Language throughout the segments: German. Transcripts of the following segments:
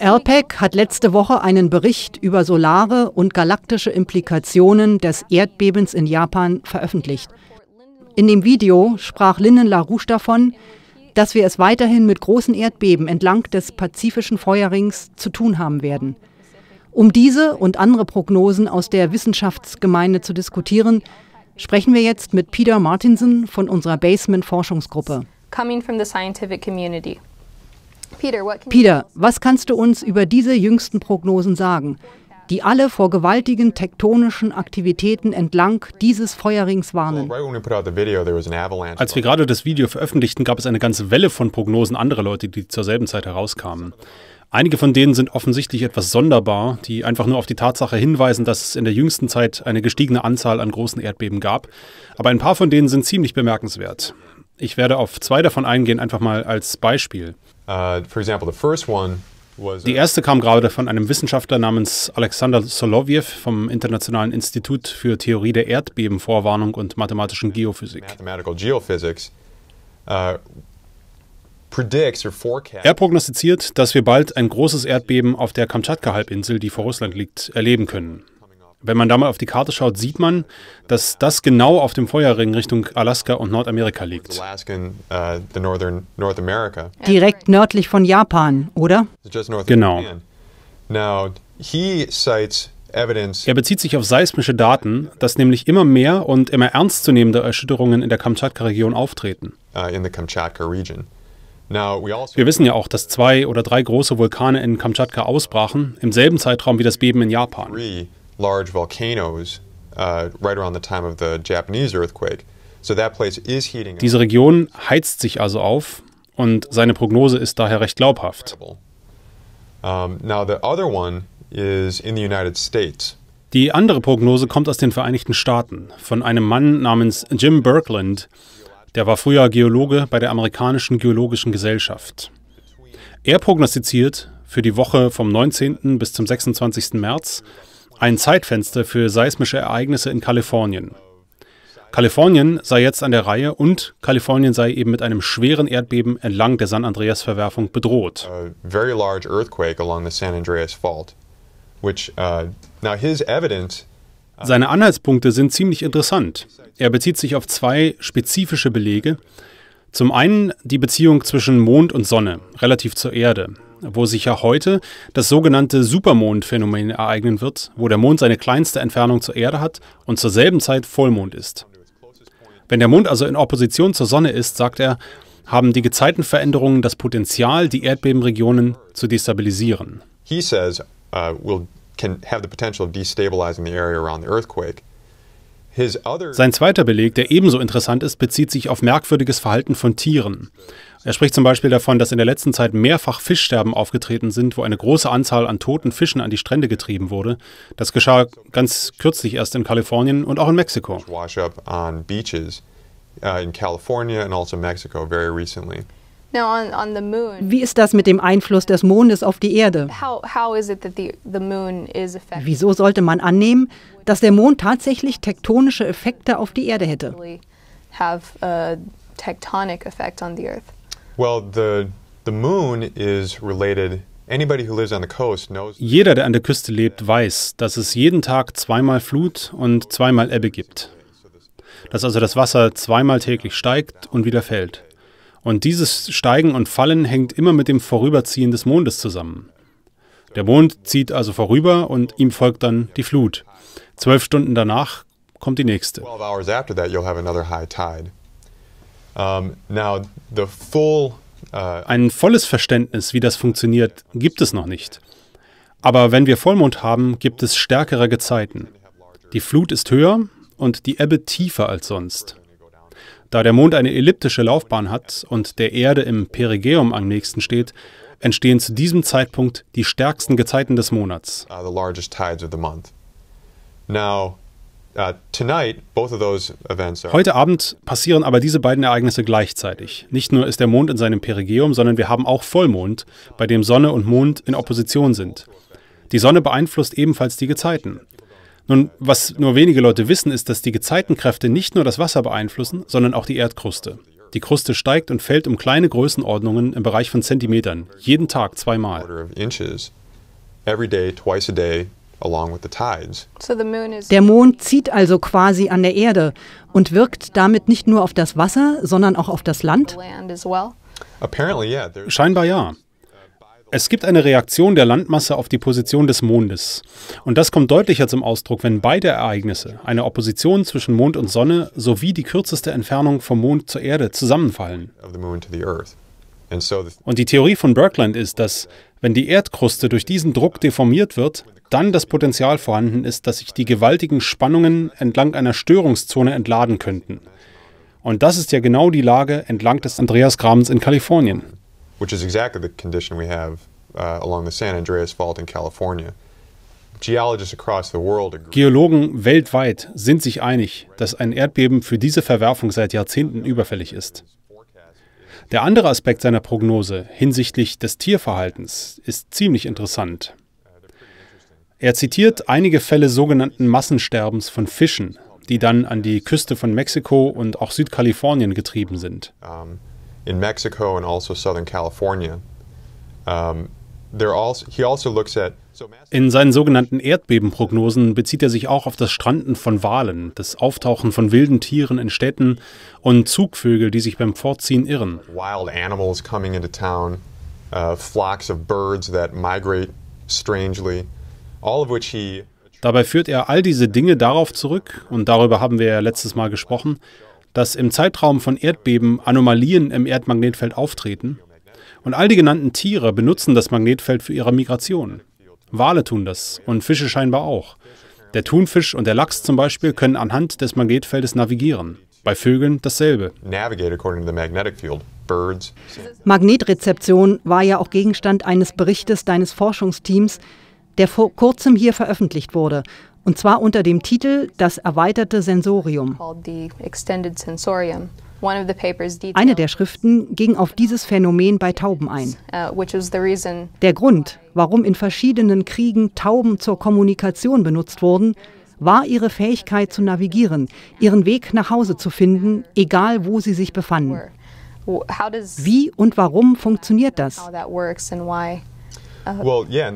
LPEC hat letzte Woche einen Bericht über solare und galaktische Implikationen des Erdbebens in Japan veröffentlicht. In dem Video sprach Linen LaRouche davon, dass wir es weiterhin mit großen Erdbeben entlang des pazifischen Feuerrings zu tun haben werden. Um diese und andere Prognosen aus der Wissenschaftsgemeinde zu diskutieren, sprechen wir jetzt mit Peter Martinson von unserer Basement-Forschungsgruppe. Coming from the scientific community. Peter, was kannst du uns über diese jüngsten Prognosen sagen, die alle vor gewaltigen tektonischen Aktivitäten entlang dieses Feuerrings warnen? Als wir gerade das Video veröffentlichten, gab es eine ganze Welle von Prognosen anderer Leute, die zur selben Zeit herauskamen. Einige von denen sind offensichtlich etwas sonderbar, die einfach nur auf die Tatsache hinweisen, dass es in der jüngsten Zeit eine gestiegene Anzahl an großen Erdbeben gab. Aber ein paar von denen sind ziemlich bemerkenswert. Ich werde auf zwei davon eingehen, einfach mal als Beispiel. Uh, die erste kam gerade von einem Wissenschaftler namens Alexander Soloviev vom Internationalen Institut für Theorie der Erdbebenvorwarnung und mathematischen Geophysik. Uh, er prognostiziert, dass wir bald ein großes Erdbeben auf der Kamtschatka-Halbinsel, die vor Russland liegt, erleben können wenn man da mal auf die Karte schaut, sieht man, dass das genau auf dem Feuerring Richtung Alaska und Nordamerika liegt. Uh, Direkt nördlich von Japan, oder? Genau. Er bezieht sich auf seismische Daten, dass nämlich immer mehr und immer ernstzunehmende Erschütterungen in der Kamtschatka-Region auftreten. Uh, also Wir wissen ja auch, dass zwei oder drei große Vulkane in Kamtschatka ausbrachen, im selben Zeitraum wie das Beben in Japan large volcanoes Diese Region heizt sich also auf und seine Prognose ist daher recht glaubhaft. Die andere Prognose kommt aus den Vereinigten Staaten von einem Mann namens Jim Birkland, der war früher Geologe bei der amerikanischen Geologischen Gesellschaft. Er prognostiziert für die Woche vom 19. bis zum 26. März, ein Zeitfenster für seismische Ereignisse in Kalifornien. Kalifornien sei jetzt an der Reihe und Kalifornien sei eben mit einem schweren Erdbeben entlang der San Andreas Verwerfung bedroht. very large earthquake along the San Andreas fault, which uh, now his evidence uh, seine Anhaltspunkte sind ziemlich interessant. Er bezieht sich auf zwei spezifische Belege, zum einen die Beziehung zwischen Mond und Sonne, relativ zur Erde, wo sich ja heute das sogenannte Supermondphänomen ereignen wird, wo der Mond seine kleinste Entfernung zur Erde hat und zur selben Zeit Vollmond ist. Wenn der Mond also in Opposition zur Sonne ist, sagt er, haben die Gezeitenveränderungen das Potenzial, die Erdbebenregionen zu destabilisieren. He says, uh, will, can have the potential of destabilizing the area around the earthquake. Sein zweiter Beleg, der ebenso interessant ist, bezieht sich auf merkwürdiges Verhalten von Tieren. Er spricht zum Beispiel davon, dass in der letzten Zeit mehrfach Fischsterben aufgetreten sind, wo eine große Anzahl an toten Fischen an die Strände getrieben wurde. Das geschah ganz kürzlich erst in Kalifornien und auch in Mexiko. Wie ist das mit dem Einfluss des Mondes auf die Erde? Wieso sollte man annehmen, dass der Mond tatsächlich tektonische Effekte auf die Erde hätte? jeder, der an der Küste lebt, weiß, dass es jeden Tag zweimal Flut und zweimal Ebbe gibt. Dass also das Wasser zweimal täglich steigt und wieder fällt. Und dieses Steigen und Fallen hängt immer mit dem Vorüberziehen des Mondes zusammen. Der Mond zieht also vorüber und ihm folgt dann die Flut. Zwölf Stunden danach kommt die nächste. Uh, Ein volles Verständnis, wie das funktioniert, gibt es noch nicht. Aber wenn wir Vollmond haben, gibt es stärkere Gezeiten. Die Flut ist höher und die Ebbe tiefer als sonst. Da der Mond eine elliptische Laufbahn hat und der Erde im Perigeum am nächsten steht, entstehen zu diesem Zeitpunkt die stärksten Gezeiten des Monats. Uh, uh, Heute Abend passieren aber diese beiden Ereignisse gleichzeitig. Nicht nur ist der Mond in seinem Perigeum, sondern wir haben auch Vollmond, bei dem Sonne und Mond in Opposition sind. Die Sonne beeinflusst ebenfalls die Gezeiten. Nun, was nur wenige Leute wissen, ist, dass die Gezeitenkräfte nicht nur das Wasser beeinflussen, sondern auch die Erdkruste. Die Kruste steigt und fällt um kleine Größenordnungen im Bereich von Zentimetern, jeden Tag zweimal. Der Mond zieht also quasi an der Erde und wirkt damit nicht nur auf das Wasser, sondern auch auf das Land? Scheinbar ja. Es gibt eine Reaktion der Landmasse auf die Position des Mondes. Und das kommt deutlicher zum Ausdruck, wenn beide Ereignisse, eine Opposition zwischen Mond und Sonne sowie die kürzeste Entfernung vom Mond zur Erde, zusammenfallen. Und die Theorie von Birkeland ist, dass wenn die Erdkruste durch diesen Druck deformiert wird, dann das Potenzial vorhanden ist, dass sich die gewaltigen Spannungen entlang einer Störungszone entladen könnten. Und das ist ja genau die Lage entlang des Andreas-Grabens in Kalifornien which is exactly the condition we have uh, along the San Andreas Fault in California. Geologen weltweit sind sich einig, dass ein Erdbeben für diese Verwerfung seit Jahrzehnten überfällig ist. Der andere Aspekt seiner Prognose hinsichtlich des Tierverhaltens ist ziemlich interessant. Er zitiert einige Fälle sogenannten Massensterbens von Fischen, die dann an die Küste von Mexiko und auch Südkalifornien getrieben sind. Um in Mexico and also Southern California. Um, also in seinen sogenannten Erdbebenprognosen bezieht er sich auch auf das Stranden von Walen, das Auftauchen von wilden Tieren in Städten und Zugvögel, die sich beim Fortziehen irren. Wild animals coming into town, uh, flocks of birds that migrate strangely, all of which he Dabei führt er all diese Dinge darauf zurück, und darüber haben wir ja letztes Mal gesprochen, dass im Zeitraum von Erdbeben Anomalien im Erdmagnetfeld auftreten. Und all die genannten Tiere benutzen das Magnetfeld für ihre Migration. Wale tun das und Fische scheinbar auch. Der Thunfisch und der Lachs zum Beispiel können anhand des Magnetfeldes navigieren. Bei Vögeln dasselbe. Magnetrezeption war ja auch Gegenstand eines Berichtes deines Forschungsteams, der vor kurzem hier veröffentlicht wurde und zwar unter dem Titel Das erweiterte Sensorium. Eine der Schriften ging auf dieses Phänomen bei Tauben ein. Uh, der Grund, warum in verschiedenen Kriegen Tauben zur Kommunikation benutzt wurden, war ihre Fähigkeit zu navigieren, ihren Weg nach Hause zu finden, egal wo sie sich befanden. Wie und warum funktioniert das? Uh, ja,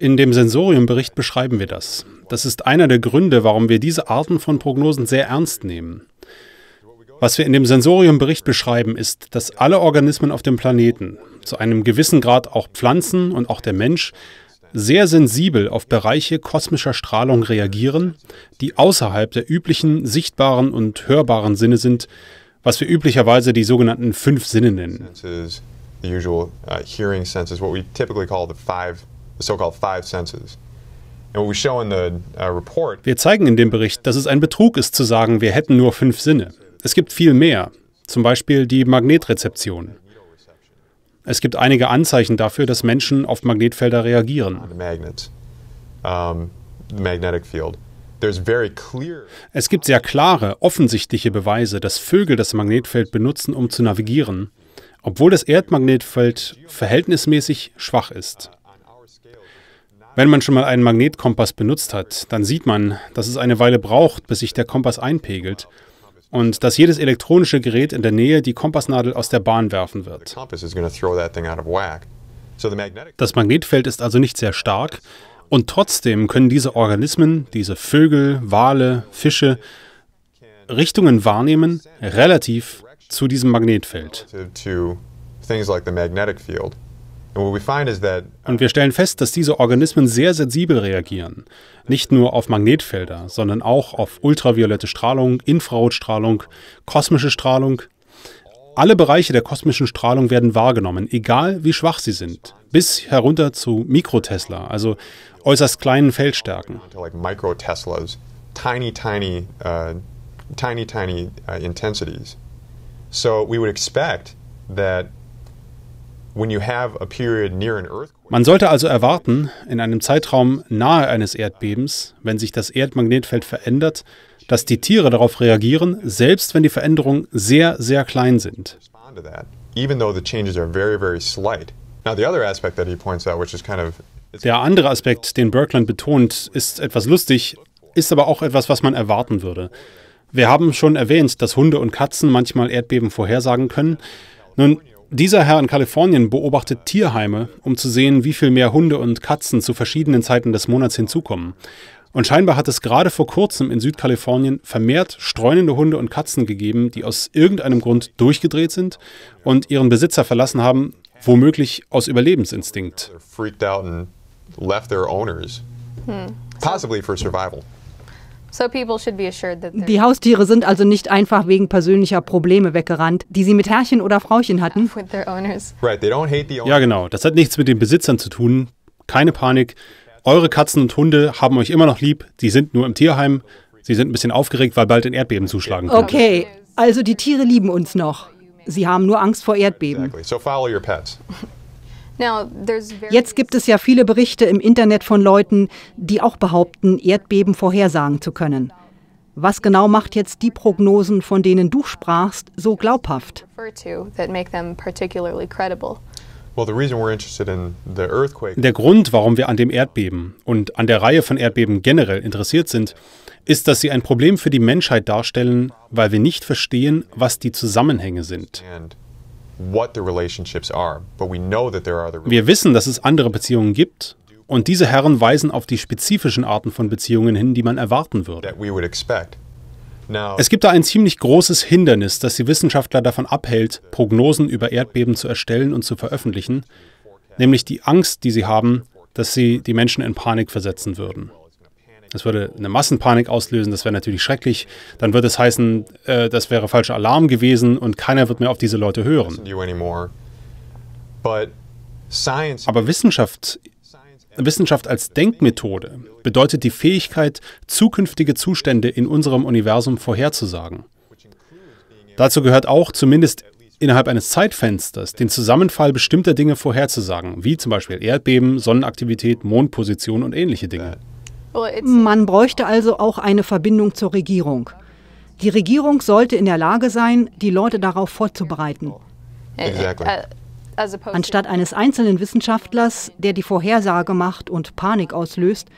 in dem Sensoriumbericht beschreiben wir das. Das ist einer der Gründe, warum wir diese Arten von Prognosen sehr ernst nehmen. Was wir in dem Sensoriumbericht beschreiben, ist, dass alle Organismen auf dem Planeten, zu einem gewissen Grad auch Pflanzen und auch der Mensch, sehr sensibel auf Bereiche kosmischer Strahlung reagieren, die außerhalb der üblichen sichtbaren und hörbaren Sinne sind, was wir üblicherweise die sogenannten fünf Sinne nennen. Uh, wir zeigen in dem Bericht, dass es ein Betrug ist zu sagen, wir hätten nur fünf Sinne. Es gibt viel mehr, zum Beispiel die Magnetrezeption. Es gibt einige Anzeichen dafür, dass Menschen auf Magnetfelder reagieren. Es gibt sehr klare, offensichtliche Beweise, dass Vögel das Magnetfeld benutzen, um zu navigieren, obwohl das Erdmagnetfeld verhältnismäßig schwach ist. Wenn man schon mal einen Magnetkompass benutzt hat, dann sieht man, dass es eine Weile braucht, bis sich der Kompass einpegelt und dass jedes elektronische Gerät in der Nähe die Kompassnadel aus der Bahn werfen wird. Das Magnetfeld ist also nicht sehr stark und trotzdem können diese Organismen, diese Vögel, Wale, Fische, Richtungen wahrnehmen relativ zu diesem Magnetfeld. Uh, Und wir stellen fest, dass diese Organismen sehr sensibel reagieren. Nicht nur auf Magnetfelder, sondern auch auf ultraviolette Strahlung, Infrarotstrahlung, kosmische Strahlung. Alle Bereiche der kosmischen Strahlung werden wahrgenommen, egal wie schwach sie sind, bis herunter zu Mikrotesla, also äußerst kleinen Feldstärken. Uh, uh, so we would expect that man sollte also erwarten, in einem Zeitraum nahe eines Erdbebens, wenn sich das Erdmagnetfeld verändert, dass die Tiere darauf reagieren, selbst wenn die Veränderungen sehr, sehr klein sind. Der andere Aspekt, den Berkland betont, ist etwas lustig, ist aber auch etwas, was man erwarten würde. Wir haben schon erwähnt, dass Hunde und Katzen manchmal Erdbeben vorhersagen können. Nun, dieser Herr in Kalifornien beobachtet Tierheime, um zu sehen, wie viel mehr Hunde und Katzen zu verschiedenen Zeiten des Monats hinzukommen. Und scheinbar hat es gerade vor kurzem in Südkalifornien vermehrt streunende Hunde und Katzen gegeben, die aus irgendeinem Grund durchgedreht sind und ihren Besitzer verlassen haben, womöglich aus Überlebensinstinkt. Hm. Possibly for survival. Die Haustiere sind also nicht einfach wegen persönlicher Probleme weggerannt, die sie mit Herrchen oder Frauchen hatten. Ja, genau. Das hat nichts mit den Besitzern zu tun. Keine Panik. Eure Katzen und Hunde haben euch immer noch lieb. Sie sind nur im Tierheim. Sie sind ein bisschen aufgeregt, weil bald ein Erdbeben zuschlagen kann. Okay, also die Tiere lieben uns noch. Sie haben nur Angst vor Erdbeben. Exactly. So follow your pets. Jetzt gibt es ja viele Berichte im Internet von Leuten, die auch behaupten, Erdbeben vorhersagen zu können. Was genau macht jetzt die Prognosen, von denen du sprachst, so glaubhaft? Der Grund, warum wir an dem Erdbeben und an der Reihe von Erdbeben generell interessiert sind, ist, dass sie ein Problem für die Menschheit darstellen, weil wir nicht verstehen, was die Zusammenhänge sind. Wir wissen, dass es andere Beziehungen gibt, und diese Herren weisen auf die spezifischen Arten von Beziehungen hin, die man erwarten würde. Es gibt da ein ziemlich großes Hindernis, das die Wissenschaftler davon abhält, Prognosen über Erdbeben zu erstellen und zu veröffentlichen, nämlich die Angst, die sie haben, dass sie die Menschen in Panik versetzen würden. Das würde eine Massenpanik auslösen, das wäre natürlich schrecklich. Dann würde es heißen, äh, das wäre falscher Alarm gewesen und keiner wird mehr auf diese Leute hören. Aber Wissenschaft, Wissenschaft als Denkmethode bedeutet die Fähigkeit, zukünftige Zustände in unserem Universum vorherzusagen. Dazu gehört auch, zumindest innerhalb eines Zeitfensters den Zusammenfall bestimmter Dinge vorherzusagen, wie zum Beispiel Erdbeben, Sonnenaktivität, Mondposition und ähnliche Dinge. Man bräuchte also auch eine Verbindung zur Regierung. Die Regierung sollte in der Lage sein, die Leute darauf vorzubereiten. Äh, also Anstatt eines einzelnen Wissenschaftlers, der die Vorhersage macht und Panik auslöst,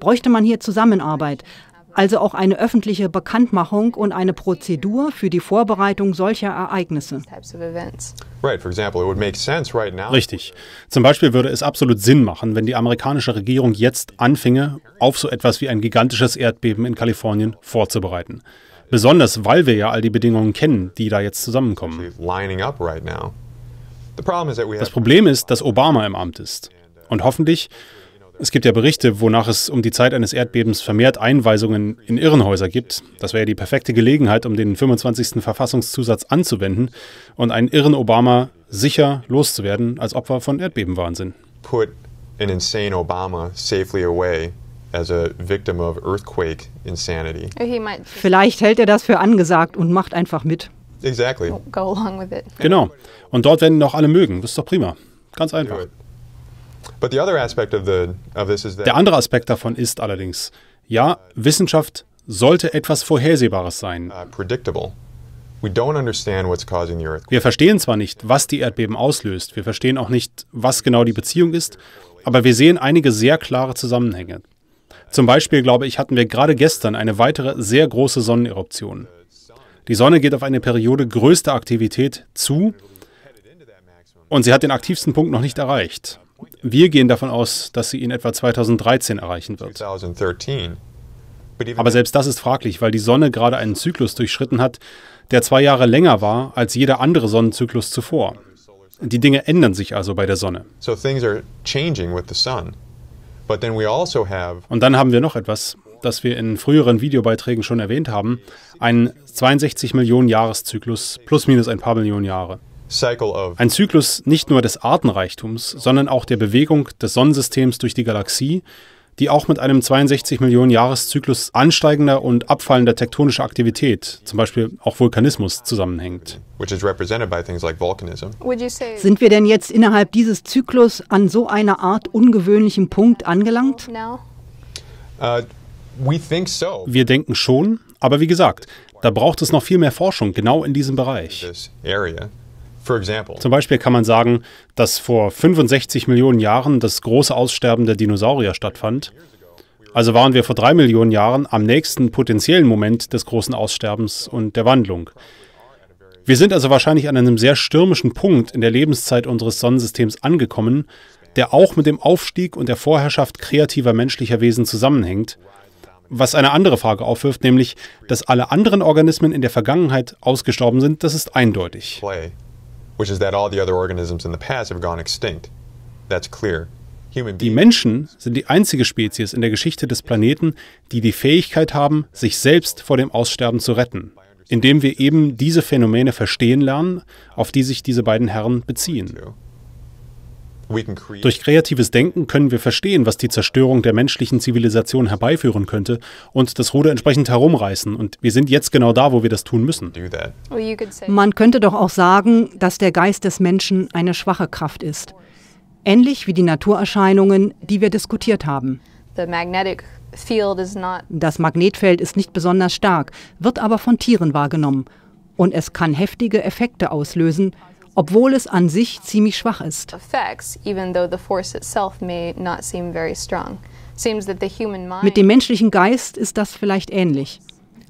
bräuchte man hier Zusammenarbeit, also auch eine öffentliche Bekanntmachung und eine Prozedur für die Vorbereitung solcher Ereignisse. Richtig. Zum Beispiel würde es absolut Sinn machen, wenn die amerikanische Regierung jetzt anfinge, auf so etwas wie ein gigantisches Erdbeben in Kalifornien vorzubereiten. Besonders, weil wir ja all die Bedingungen kennen, die da jetzt zusammenkommen. Das Problem ist, dass Obama im Amt ist. Und hoffentlich es gibt ja Berichte, wonach es um die Zeit eines Erdbebens vermehrt Einweisungen in Irrenhäuser gibt. Das wäre ja die perfekte Gelegenheit, um den 25. Verfassungszusatz anzuwenden und einen irren Obama sicher loszuwerden als Opfer von Erdbebenwahnsinn. Put an insane Obama safely away Vielleicht hält er das für angesagt und macht einfach mit. Exactly. Genau. Und dort werden ihn auch alle mögen. Das ist doch prima. Ganz einfach. Der andere Aspekt davon ist allerdings, ja, Wissenschaft sollte etwas Vorhersehbares sein. Uh, wir verstehen zwar nicht, was die Erdbeben auslöst, wir verstehen auch nicht, was genau die Beziehung ist, aber wir sehen einige sehr klare Zusammenhänge. Zum Beispiel, glaube ich, hatten wir gerade gestern eine weitere sehr große Sonneneruption. Die Sonne geht auf eine Periode größter Aktivität zu und sie hat den aktivsten Punkt noch nicht erreicht. Wir gehen davon aus, dass sie in etwa 2013 erreichen wird. Aber selbst das ist fraglich, weil die Sonne gerade einen Zyklus durchschritten hat, der zwei Jahre länger war als jeder andere Sonnenzyklus zuvor. Die Dinge ändern sich also bei der Sonne. Also Und dann haben wir noch etwas, das wir in früheren Videobeiträgen schon erwähnt haben, einen 62 Millionen Jahreszyklus plus minus ein paar Millionen Jahre. Ein Zyklus nicht nur des Artenreichtums, sondern auch der Bewegung des Sonnensystems durch die Galaxie, die auch mit einem 62 Millionen Jahreszyklus ansteigender und abfallender tektonischer Aktivität, zum Beispiel auch Vulkanismus, zusammenhängt. Sind wir denn jetzt innerhalb dieses Zyklus an so einer Art ungewöhnlichem Punkt angelangt? Uh, wir denken schon, aber wie gesagt, da braucht es noch viel mehr Forschung genau in diesem Bereich. Zum Beispiel kann man sagen, dass vor 65 Millionen Jahren das große Aussterben der Dinosaurier stattfand. Also waren wir vor drei Millionen Jahren am nächsten potenziellen Moment des großen Aussterbens und der Wandlung. Wir sind also wahrscheinlich an einem sehr stürmischen Punkt in der Lebenszeit unseres Sonnensystems angekommen, der auch mit dem Aufstieg und der Vorherrschaft kreativer menschlicher Wesen zusammenhängt, was eine andere Frage aufwirft, nämlich, dass alle anderen Organismen in der Vergangenheit ausgestorben sind, das ist eindeutig which is that all the other organisms in the past have gone extinct. That's clear. Die Menschen sind die einzige Spezies in der Geschichte des Planeten, die die Fähigkeit haben, sich selbst vor dem Aussterben zu retten, indem wir eben diese Phänomene verstehen lernen, auf die sich diese beiden Herren beziehen. Durch kreatives Denken können wir verstehen, was die Zerstörung der menschlichen Zivilisation herbeiführen könnte und das Ruder entsprechend herumreißen. Und wir sind jetzt genau da, wo wir das tun müssen. Man könnte doch auch sagen, dass der Geist des Menschen eine schwache Kraft ist. Ähnlich wie die Naturerscheinungen, die wir diskutiert haben. Das Magnetfeld ist nicht besonders stark, wird aber von Tieren wahrgenommen. Und es kann heftige Effekte auslösen, obwohl es an sich ziemlich schwach ist. Mit dem menschlichen Geist ist das vielleicht ähnlich.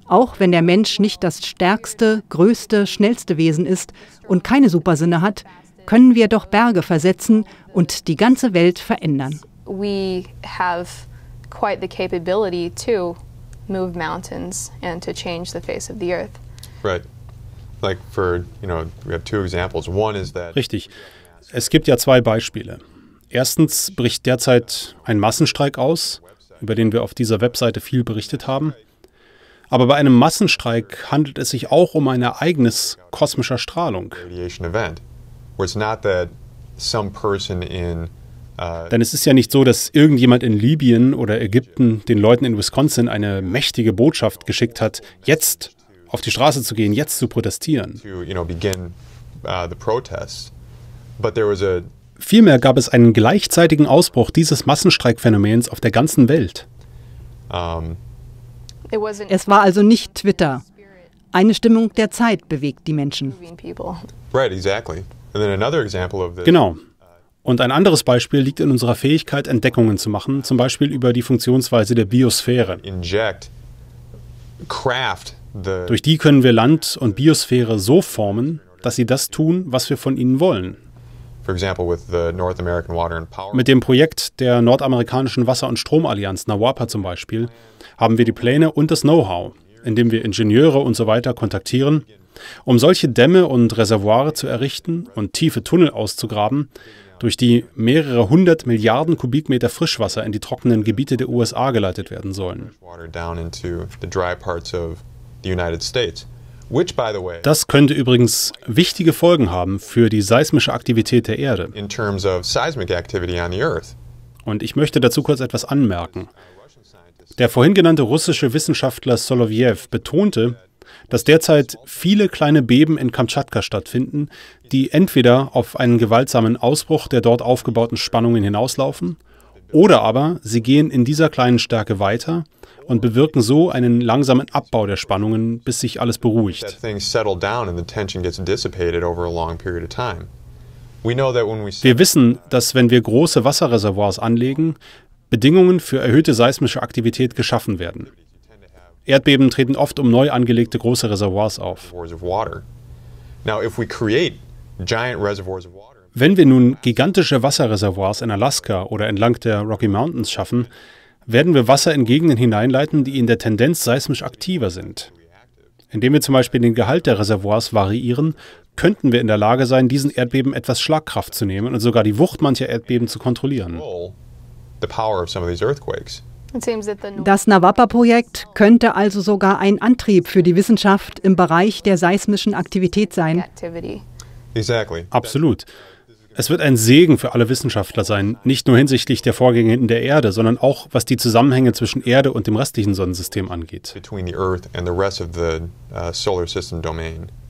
Auch wenn der Mensch nicht das stärkste, größte, schnellste Wesen ist und keine Supersinne hat, können wir doch Berge versetzen und die ganze Welt verändern. We have quite the capability to move mountains and to change the face of the earth. Right. Richtig. Es gibt ja zwei Beispiele. Erstens bricht derzeit ein Massenstreik aus, über den wir auf dieser Webseite viel berichtet haben. Aber bei einem Massenstreik handelt es sich auch um ein Ereignis kosmischer Strahlung. Uh, Denn es ist ja nicht so, dass irgendjemand in Libyen oder Ägypten den Leuten in Wisconsin eine mächtige Botschaft geschickt hat, jetzt auf die Straße zu gehen, jetzt zu protestieren. Uh, Vielmehr gab es einen gleichzeitigen Ausbruch dieses Massenstreikphänomens auf der ganzen Welt. Es war also nicht Twitter. Eine Stimmung der Zeit bewegt die Menschen. Genau. Und ein anderes Beispiel liegt in unserer Fähigkeit, Entdeckungen zu machen, zum Beispiel über die Funktionsweise der Biosphäre. Durch die können wir Land und Biosphäre so formen, dass sie das tun, was wir von ihnen wollen. Mit dem Projekt der nordamerikanischen Wasser- und Stromallianz NAWAPA zum Beispiel haben wir die Pläne und das Know-how, indem wir Ingenieure und so weiter kontaktieren, um solche Dämme und Reservoire zu errichten und tiefe Tunnel auszugraben, durch die mehrere hundert Milliarden Kubikmeter Frischwasser in die trockenen Gebiete der USA geleitet werden sollen. Das könnte übrigens wichtige Folgen haben für die seismische Aktivität der Erde. Und ich möchte dazu kurz etwas anmerken. Der vorhin genannte russische Wissenschaftler Soloviev betonte, dass derzeit viele kleine Beben in Kamtschatka stattfinden, die entweder auf einen gewaltsamen Ausbruch der dort aufgebauten Spannungen hinauslaufen oder aber sie gehen in dieser kleinen Stärke weiter und bewirken so einen langsamen Abbau der Spannungen, bis sich alles beruhigt. Wir wissen, dass wenn wir große Wasserreservoirs anlegen, Bedingungen für erhöhte seismische Aktivität geschaffen werden. Erdbeben treten oft um neu angelegte große Reservoirs auf. Now if we create giant reservoirs of water wenn wir nun gigantische Wasserreservoirs in Alaska oder entlang der Rocky Mountains schaffen, werden wir Wasser in Gegenden hineinleiten, die in der Tendenz seismisch aktiver sind. Indem wir zum Beispiel den Gehalt der Reservoirs variieren, könnten wir in der Lage sein, diesen Erdbeben etwas Schlagkraft zu nehmen und sogar die Wucht mancher Erdbeben zu kontrollieren. Das Nawapa-Projekt könnte also sogar ein Antrieb für die Wissenschaft im Bereich der seismischen Aktivität sein. Absolut. Es wird ein Segen für alle Wissenschaftler sein, nicht nur hinsichtlich der Vorgänge in der Erde, sondern auch was die Zusammenhänge zwischen Erde und dem restlichen Sonnensystem angeht. Between the Earth and the rest of the, uh, solar system domain.